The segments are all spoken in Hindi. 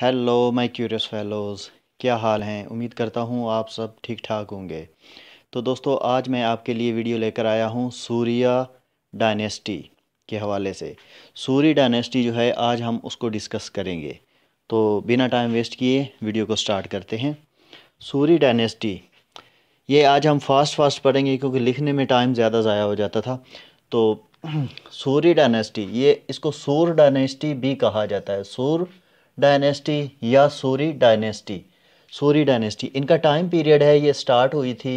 हेलो माय क्यूरियस फेलोज़ क्या हाल हैं उम्मीद करता हूँ आप सब ठीक ठाक होंगे तो दोस्तों आज मैं आपके लिए वीडियो लेकर आया हूँ सूर्या डायनेस्टी के हवाले से सूर्य डायनेस्टी जो है आज हम उसको डिस्कस करेंगे तो बिना टाइम वेस्ट किए वीडियो को स्टार्ट करते हैं सूर्य डायनेस्टी ये आज हम फास्ट फास्ट पढ़ेंगे क्योंकि लिखने में टाइम ज़्यादा ज़ाया हो जाता था तो सूर्य डायनेस्टी ये इसको सूर डायनेस्टी भी कहा जाता है सूर्य डायनेस्टी या सूरी डायनेस्टी सूरी डायनेस्टी इनका टाइम पीरियड है ये स्टार्ट हुई थी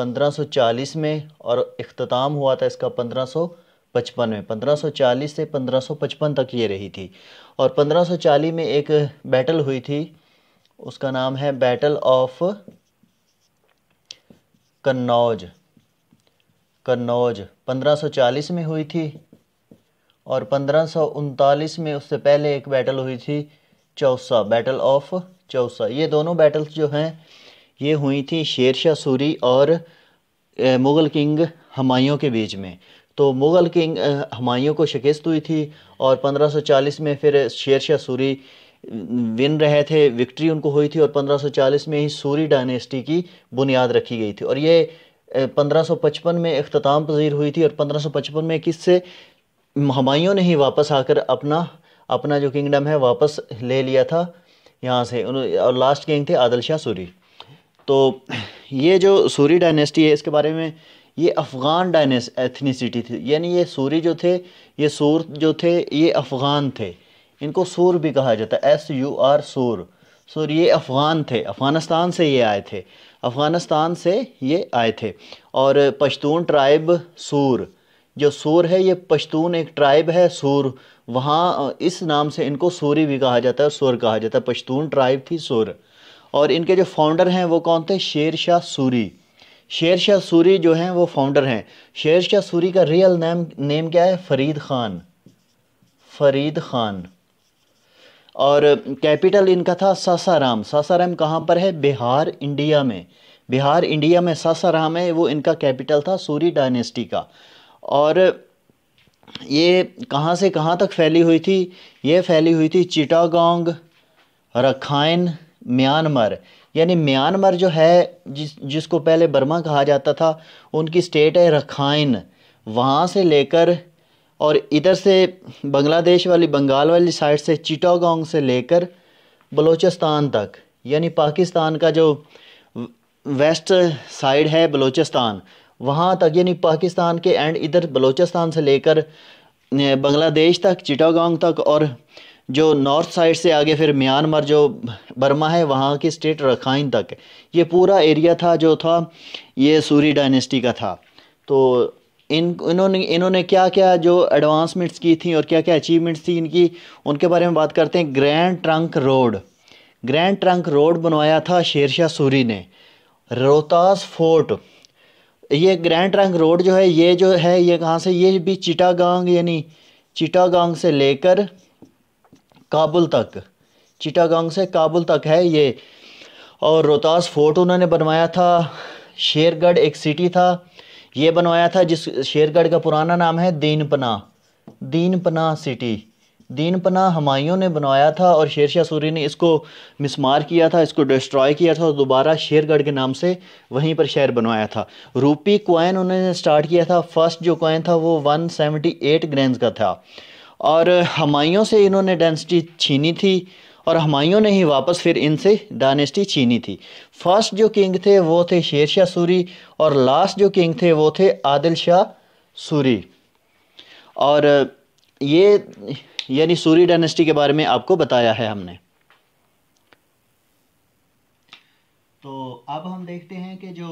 1540 में और अख्ताम हुआ था इसका 1555 में 1540 से 1555 तक ये रही थी और 1540 में एक बैटल हुई थी उसका नाम है बैटल ऑफ कन्नौज कन्नौज 1540 में हुई थी और पंद्रह में उससे पहले एक बैटल हुई थी चौसा बैटल ऑफ चौसा ये दोनों बैटल्स जो हैं ये हुई थी शेरशाह सूरी और मुग़ल किंग हमायों के बीच में तो मुग़ल किंग हमायों को शिकस्त हुई थी और 1540 में फिर शेरशाह सूरी विन रहे थे विक्ट्री उनको हुई थी और 1540 में ही सूरी डायनेस्टी की बुनियाद रखी गई थी और ये 1555 में अख्ताम पजीर हुई थी और 1555 में किससे हमायों ने ही वापस आकर अपना अपना जो किंगडम है वापस ले लिया था यहाँ से और लास्ट किंग थे आदल शाह सूरी तो ये जो सूरी डायनेस्टी है इसके बारे में ये अफ़गान डायनेस एथनीसिटी थी यानी ये सूरी जो थे ये सूर जो थे ये अफ़गान थे इनको सूर भी कहा जाता है एस यू आर सूर सूर ये अफ़गान थे अफ़गानिस्तान से ये आए थे अफ़गानिस्तान से ये आए थे और पश्तून ट्राइब सूर जो सूर है ये पश्तून एक ट्राइब है सूर वहाँ इस नाम से इनको सूरी भी कहा जाता है सूर कहा जाता है पश्तून ट्राइब थी सूर और इनके जो फाउंडर हैं वो कौन थे शेर शाह सूरी शेर शाह सूरी जो हैं वो फाउंडर हैं शेर शाह सूरी का रियल नेम नेम क्या है फरीद ख़ान फरीद ख़ान और कैपिटल इनका था सासाराम सासाराम कहाँ पर है बिहार इंडिया में बिहार इंडिया में सासाराम है वो इनका कैपिटल था सूरी डायनेस्टी का और ये कहाँ से कहाँ तक फैली हुई थी ये फैली हुई थी चिटागोंग रखाइन म्यांमार यानी म्यांमार जो है जिस जिसको पहले बर्मा कहा जाता था उनकी स्टेट है रखाइन वहाँ से लेकर और इधर से बांग्लादेश वाली बंगाल वाली साइड से चिटागोंग से लेकर बलूचिस्तान तक यानी पाकिस्तान का जो वेस्ट साइड है बलूचिस्तान वहाँ तक यानी पाकिस्तान के एंड इधर बलूचिस्तान से लेकर बांग्लादेश तक चिटागोंग तक और जो नॉर्थ साइड से आगे फिर म्यांमार जो बर्मा है वहाँ की स्टेट रखाइन तक ये पूरा एरिया था जो था ये सूरी डायनेस्टी का था तो इन इन्होंने इन्होंने क्या क्या जो एडवांसमेंट्स की थी और क्या क्या अचीवमेंट्स थी इनकी उनके बारे में बात करते हैं grand trunk road grand trunk road बनवाया था शेरशाह सूरी ने रोहतास फोर्ट ये ग्रैंड ट्रंक रोड जो है ये जो है ये कहाँ से ये भी चिटागांग यानी चिटागांग से लेकर काबुल तक चिटागांग से काबुल तक है ये और रोहतास फोर्ट उन्होंने बनवाया था शेरगढ़ एक सिटी था ये बनवाया था जिस शेरगढ़ का पुराना नाम है दीनपना दीनपना सिटी दीन पना हमायों ने बनवाया था और शेर शाह सूरी ने इसको मिसमार किया था इसको डिस्ट्रॉय किया था और दोबारा शेरगढ़ के नाम से वहीं पर शहर बनवाया था रूपी कोयन उन्होंने स्टार्ट किया था फर्स्ट जो कोयन था वो 178 ग्रैंड का था और हमायों से इन्होंने डेंसिटी छीनी थी और हमायों ने ही वापस फिर इनसे डायनेस्टी छीनी थी फर्स्ट जो किंग थे वो थे शेर शाह सूरी और लास्ट जो किंग थे वो थे आदिल शाह सूरी और ये यानी सूरी डायनेस्टी के बारे में आपको बताया है हमने तो अब हम देखते हैं कि जो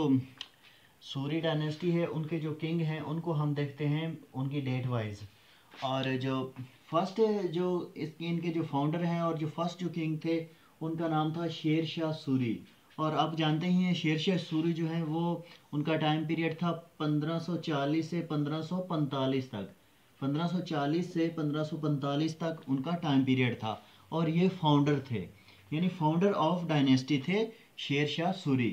सूरी डायनेस्टी है उनके जो किंग हैं उनको हम देखते हैं उनकी डेट वाइज और जो फर्स्ट जो इनके जो फाउंडर हैं और जो फर्स्ट जो किंग थे उनका नाम था शेर शाह सूरी और आप जानते ही हैं शेर शाह सूरी जो है वो उनका टाइम पीरियड था 1540 से 1545 तक 1540 से 1545 तक उनका टाइम पीरियड था और ये फाउंडर थे यानी फाउंडर ऑफ डायनेस्टी थे शेर शाह सूरी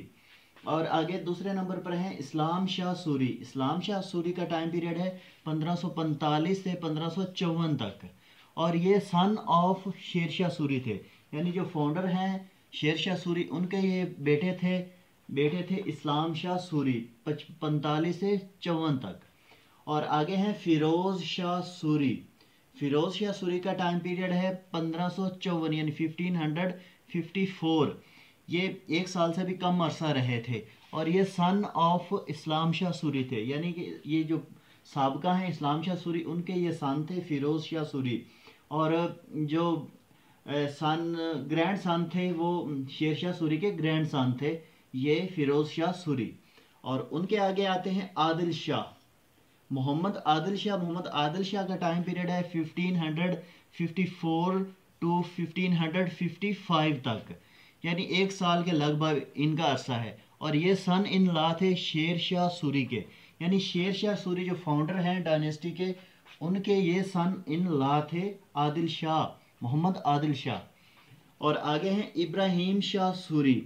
और आगे दूसरे नंबर पर हैं इस्लाम शाह सूरी इस्लाम शाह सूरी का टाइम पीरियड है 1545 से पंद्रह तक और ये सन ऑफ शेर शाह सूरी थे यानी जो फाउंडर हैं शेर शाह सूरी उनके ये बेटे थे बेटे थे इस्लाम शाह सूरी पच पैंतालीस से चौवन तक और आगे हैं फिरोज़ शाह सूरी फिरोज़ शाह सूरी का टाइम पीरियड है पंद्रह सौ चौवन यानी फिफ्टीन हंड्रेड फिफ्टी फोर ये एक साल से भी कम अरसा रहे थे और ये सन ऑफ इस्लाम शाह सूरी थे यानी कि ये जो सबका हैं इस्लाम शाह सूरी उनके ये सन थे फिरोज़ शाह सूरी और जो सन ग्रैंड सन थे वो शेर शाह सूरी के ग्रैंड सन थे ये फिरोज़ शाह सूरी और उनके आगे आते हैं आदिल शाह मोहम्मद आदिल शाह मोहम्मद आदिल शाह का टाइम पीरियड है 1554 टू 1555 तक यानी एक साल के लगभग इनका अरसा है और ये सन इन ला थे शेर शाह सूरी के यानी शेर शाह सूरी जो फाउंडर हैं डायनेस्टी के उनके ये सन इन ला थे आदिल शाह मोहम्मद आदिल शाह और आगे हैं इब्राहिम शाह सूरी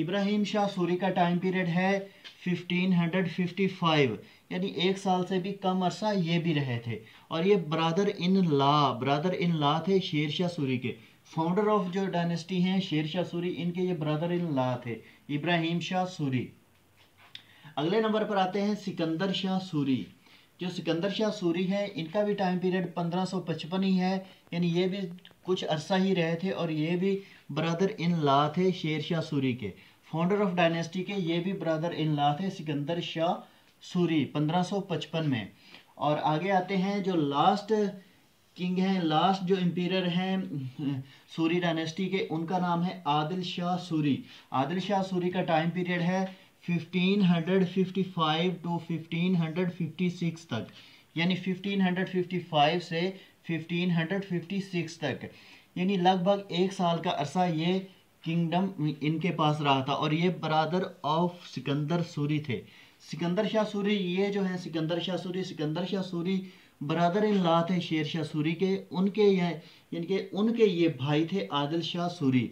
इब्राहिम शाह सूरी का टाइम पीरियड है 1555 यानी एक साल से भी कम अरसा ये भी रहे थे और ये brother in La brother in law थे शेर शाह सूरी के फाउंडर ऑफ जो डायनेस्टी हैं शेर शाह सूरी इनके ये ब्रदर इन ला थे इब्राहिम शाह सूरी अगले नंबर पर आते हैं सिकंदर शाह सूरी जो सिकंदर शाह सूरी है इनका भी टाइम पीरियड 1555 ही है यानी ये भी कुछ अरसा ही रहे थे और ये भी ब्रदर इन ला थे शेर शाह सूरी के फाउंडर ऑफ डायनेस्टी के ये भी ब्रदर इन ला थे सिकंदर शाह सूरी 1555 में और आगे आते हैं जो लास्ट किंग हैं लास्ट जो एम्पीरियर हैं सूरी डायनेस्टी के उनका नाम है आदिल शाह सूरी आदिल शाह सूरी का टाइम पीरियड है 1555 टू 1556 तक यानी 1555 से 1556 तक यानी लगभग एक साल का अरसा ये किंगडम इनके पास रहा था और ये ब्रादर ऑफ सिकंदर सूरी थे सिकंदर शाह सूरी ये जो है Sikandar Shah Suri Sikandar Shah Suri brother in law थे शेर शाह सूरी के उनके यानी कि उनके ये भाई थे Adil Shah Suri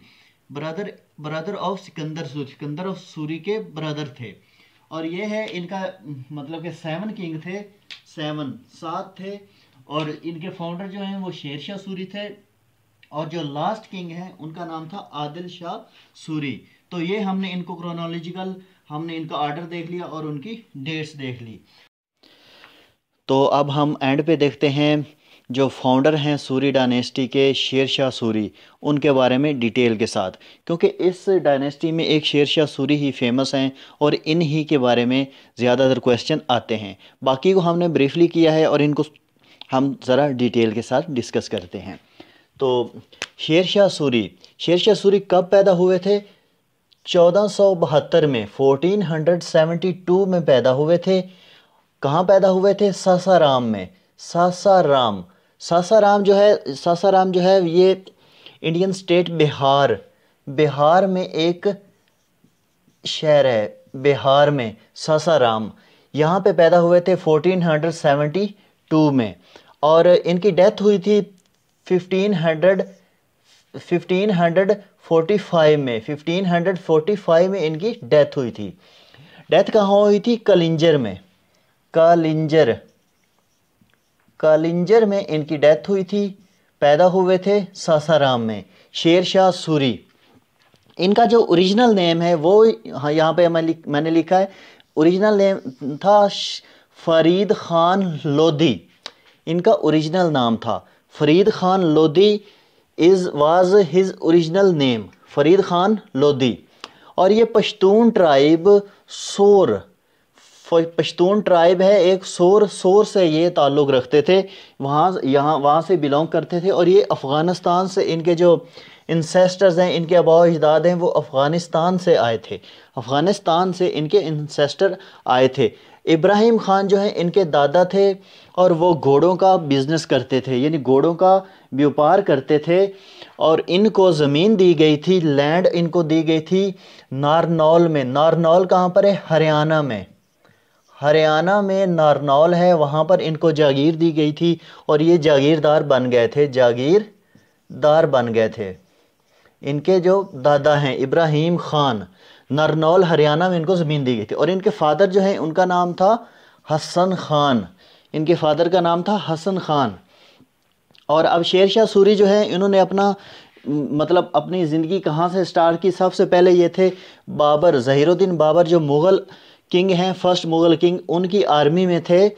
brother brother of Sikandar Suri Sikandar of Suri के ब्रदर थे और ये है इनका मतलब के सेवन किंग थे सेवन सात थे और इनके फाउंडर जो हैं वो शेर शाह सूरी थे और जो लास्ट किंग है उनका नाम था आदिल शाह सूरी तो ये हमने इनको क्रोनोलॉजिकल हमने इनका ऑर्डर देख लिया और उनकी डेट्स देख ली तो अब हम एंड पे देखते हैं जो फाउंडर हैं सूरी डायनेस्टी के शेर शाह सूरी उनके बारे में डिटेल के साथ क्योंकि इस डायनेस्टी में एक शेर शाह सूरी ही फेमस हैं और इन ही के बारे में ज़्यादातर क्वेश्चन आते हैं बाकी को हमने ब्रीफली किया है और इनको हम ज़रा डिटेल के साथ डिस्कस करते हैं तो शेर शाह सूरी शेर शाह सूरी कब पैदा हुए थे बहत्तर में 1472 में पैदा हुए थे कहाँ पैदा हुए थे सासाराम में सासाराम सासाराम जो है सासाराम जो है ये इंडियन स्टेट बिहार बिहार में एक शहर है बिहार में सासाराम यहाँ पे पैदा हुए थे 1472 में और इनकी डेथ हुई थी fifteen hundred fifteen hundred forty five में फिफ्टीन हंड्रेड फोर्टी फाइव में इनकी डेथ हुई थी डेथ कहाँ हुई थी कलिंजर में कलिंजर कलिंजर में इनकी डेथ हुई थी पैदा हुए थे सासाराम में शेर शाह सूरी इनका जो ओरिजिनल नेम है वो हाँ यहाँ पे मैं लिख, मैंने लिखा है ओरिजिनल नेम था फरीद खान लोधी इनका ओरिजिनल नाम था Farid Khan Lodhi is was his original name Farid Khan Lodhi और ये पश्तून ट्राइब सोर पश्तून ट्राइब है एक सोर सोर से ये ताल्लुक़ रखते थे वहाँ यहाँ वहाँ से बिलोंग करते थे और ये अफ़गानिस्तान से इनके जो इंसेस्टर्स हैं इनके अबाव अजदाद हैं वो अफ़गानिस्तान से आए थे अफ़गानिस्तान से इनके इंसेस्टर आए थे इब्राहिम ख़ान जो है इनके दादा थे और वो घोड़ों का बिज़नेस करते थे यानी घोड़ों का व्यापार करते थे और इनको ज़मीन दी गई थी लैंड इनको दी गई थी नारनौल में नारनौल कहाँ पर है हरियाणा में हरियाणा में नारनौल है वहाँ पर इनको जागीर दी गई थी और ये जागीरदार बन गए थे जागीरदार बन गए थे इनके जो दादा हैं इब्राहिम ख़ान नरनौल हरियाणा में इनको ज़मीन दी गई थी और इनके फादर जो है उनका नाम था हसन ख़ान इनके फादर का नाम था हसन ख़ान और अब शेर शाह सूरी जो है इन्होंने अपना मतलब अपनी ज़िंदगी कहाँ से स्टार्ट की सबसे पहले ये थे बाबर ज़हीरुद्दीन बाबर जो मुग़ल किंग हैं फ़र्स्ट मुग़ल किंग उनकी आर्मी में थे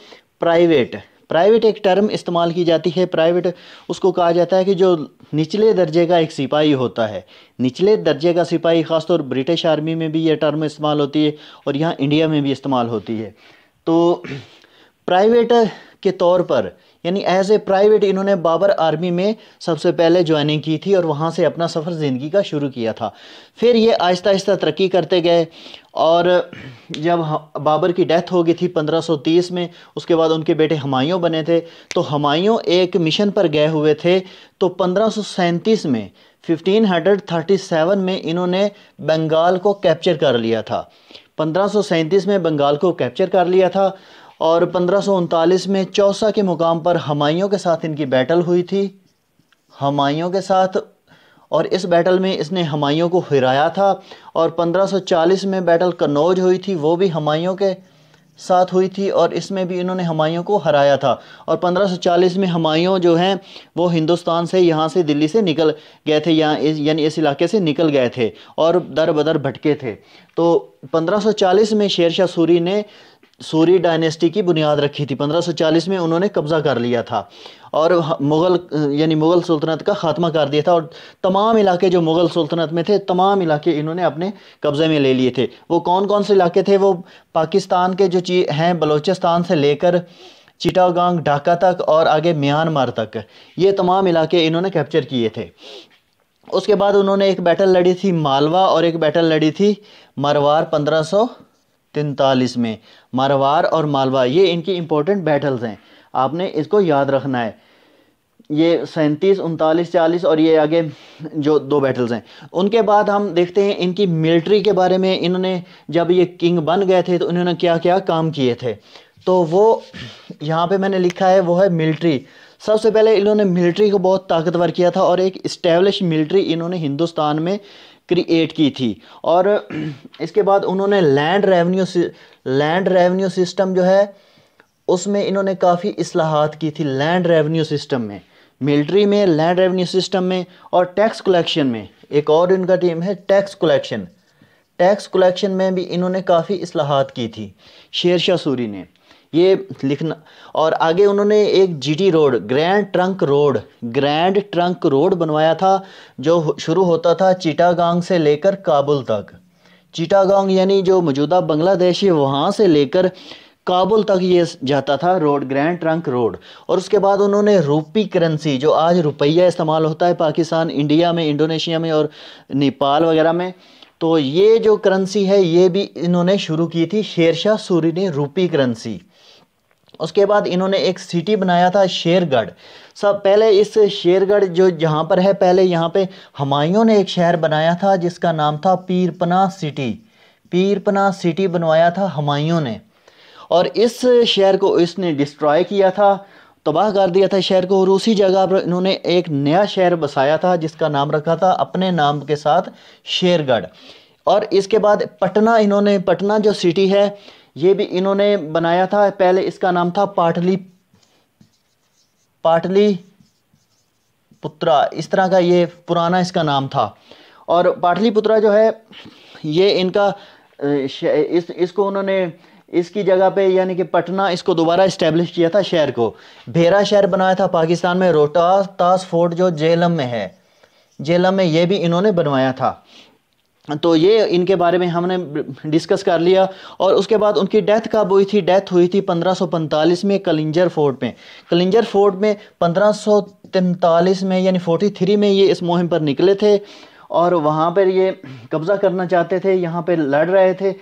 प्राइवेट प्राइवेट एक टर्म इस्तेमाल की जाती है प्राइवेट उसको कहा जाता है कि जो निचले दर्जे का एक सिपाही होता है निचले दर्जे का सिपाही ख़ासतौर ब्रिटिश आर्मी में भी यह टर्म इस्तेमाल होती है और यहाँ इंडिया में भी इस्तेमाल होती है तो प्राइवेट के तौर पर यानी एज ए प्राइवेट इन्होंने बाबर आर्मी में सबसे पहले ज्वाइनिंग की थी और वहाँ से अपना सफ़र ज़िंदगी का शुरू किया था फिर ये आहिस्ता आहिस्ता तरक्की करते गए और जब बाबर की डेथ हो गई थी 1530 में उसके बाद उनके बेटे हमायों बने थे तो हमायों एक मिशन पर गए हुए थे तो पंद्रह में 1537 में इन्होंने बंगाल को कैप्चर कर लिया था पंद्रह में बंगाल को कैप्चर कर लिया था और पंद्रह में चौसा के मुकाम पर हमायों के साथ इनकी बैटल हुई थी हमायों के साथ और इस बैटल में इसने हमायों को हराया था और 1540 में बैटल कन्नौज हुई थी वो भी हमायों के साथ हुई थी और इसमें भी इन्होंने हमायों को हराया था और 1540 में हमायों जो हैं वो हिंदुस्तान से यहाँ से दिल्ली से निकल गए थे यहाँ इस यानी इस इलाके से निकल गए थे और दर बदर भटके थे तो 1540 में शेर शाह सूरी ने सूरी डायनेस्टी की बुनियाद रखी थी 1540 में उन्होंने कब्ज़ा कर लिया था और मुग़ल यानी मुग़ल सल्तनत का ख़ात्मा कर दिया था और तमाम इलाके जो मुग़ल सल्तनत में थे तमाम इलाके इन्होंने अपने कब्ज़े में ले लिए थे वो कौन कौन से इलाके थे वो पाकिस्तान के जो ची हैं बलोचिस्तान से लेकर चिटागांग ढाका तक और आगे म्यांमार तक ये तमाम इलाके इन्होंने कैप्चर किए थे उसके बाद उन्होंने एक बैटल लड़ी थी मालवा और एक बैटल लड़ी थी मरवार पंद्रह तैंतालीस में मारवार और मालवा ये इनकी इम्पोर्टेंट बैटल्स हैं आपने इसको याद रखना है ये सैंतीस उनतालीस चालीस और ये आगे जो दो बैटल्स हैं उनके बाद हम देखते हैं इनकी मिलिट्री के बारे में इन्होंने जब ये किंग बन गए थे तो इन्होंने क्या क्या काम किए थे तो वो यहाँ पे मैंने लिखा है वो है मिलिट्री सबसे पहले इन्होंने मिलिट्री को बहुत ताकतवर किया था और एक इस्टेब्लिश मिलिट्री इन्होंने हिंदुस्तान में क्रिएट की थी और इसके बाद उन्होंने land revenue land revenue system जो है उसमें इन्होंने काफ़ी असलाहत की थी लैंड रेवेन्यू सिस्टम में मिलिट्री में लैंड रेवेन्यू सिस्टम में और टैक्स कलेक्शन में एक और इनका टीम है टैक्स कलेक्शन टैक्स कलेक्शन में भी इन्होंने काफ़ी असलाहत की थी शेर शाह सूरी ने ये लिखना और आगे उन्होंने एक GT Road grand trunk road grand trunk road बनवाया था जो शुरू होता था चिटागांग से लेकर काबुल तक चिटागांग यानी जो मौजूदा बांग्लादेश है वहाँ से लेकर काबुल तक ये जाता था रोड ग्रैंड ट्रंक रोड और उसके बाद उन्होंने रूपी करेंसी जो आज रुपया इस्तेमाल होता है पाकिस्तान इंडिया में इंडोनेशिया में और नेपाल वगैरह में तो ये जो करेंसी है ये भी इन्होंने शुरू की थी शेरशाह सूरी ने रूपी करेंसी उसके बाद इन्होंने एक सिटी बनाया था शेरगढ़ सब पहले इस शेरगढ़ जो जहाँ पर है पहले यहाँ पे हमायों ने एक शहर बनाया था जिसका नाम था पीरपना सिटी पीरपना सिटी बनवाया था हमायों ने और इस शहर को इसने डिस्ट्रॉय किया था तबाह कर दिया था शहर को और उसी जगह पर इन्होंने एक नया शहर बसाया था जिसका नाम रखा था अपने नाम के साथ शेरगढ़ और इसके बाद पटना इन्होंने पटना जो सिटी है ये भी इन्होंने बनाया था पहले इसका नाम था पाटली पाटली पुत्रा इस तरह का ये पुराना इसका नाम था और पाटली पुत्रा जो है ये इनका इस इसको उन्होंने इसकी जगह पे यानी कि पटना इसको दोबारा इस्टेब्लिश किया था शहर को भेरा शहर बनाया था पाकिस्तान में रोहतास फोर्ट जो जेलम में है जेलम में ये भी इन्होंने बनवाया था तो ये इनके बारे में हमने डिस्कस कर लिया और उसके बाद उनकी डेथ कब हुई थी डेथ हुई थी 1545 में कलिंजर फोर्ट में कलिंजर फोर्ट में 1543 में यानी 43 में ये इस मुहिम पर निकले थे और वहाँ पर ये कब्ज़ा करना चाहते थे यहाँ पर लड़ रहे थे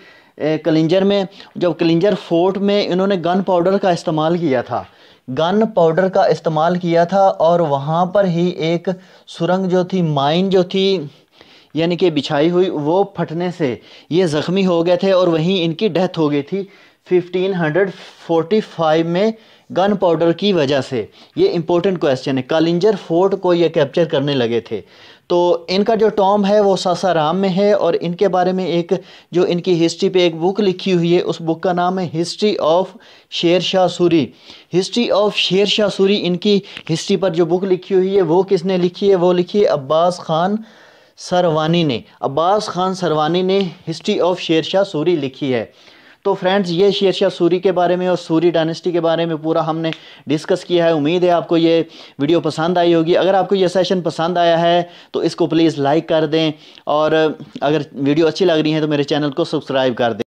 कलिंजर में जब कलिंजर फोर्ट में इन्होंने गन पाउडर का इस्तेमाल किया था गन पाउडर का इस्तेमाल किया था और वहाँ पर ही एक सुरंग जो थी माइन जो थी यानी कि बिछाई हुई वो फटने से ये ज़ख्मी हो गए थे और वहीं इनकी डेथ हो गई थी 1545 में गन पाउडर की वजह से ये इम्पोर्टेंट क्वेश्चन है कालिंजर फोर्ट को ये कैप्चर करने लगे थे तो इनका जो टॉम है वो सासाराम में है और इनके बारे में एक जो इनकी हिस्ट्री पे एक बुक लिखी हुई है उस बुक का नाम है हिस्ट्री ऑफ शेर शाह सूरी हिस्ट्री ऑफ शेर शाह सूरी इनकी हिस्ट्री पर जो बुक लिखी हुई है वो किसने लिखी है वो लिखी है अब्बास खान सरवानी ने अब्बास ख़ान सरवानी ने हिस्ट्री ऑफ शेरशाह सूरी लिखी है तो फ्रेंड्स ये शेरशाह सूरी के बारे में और सूरी डायनेस्टी के बारे में पूरा हमने डिस्कस किया है उम्मीद है आपको ये वीडियो पसंद आई होगी अगर आपको ये सेशन पसंद आया है तो इसको प्लीज़ लाइक कर दें और अगर वीडियो अच्छी लग रही है तो मेरे चैनल को सब्सक्राइब कर दें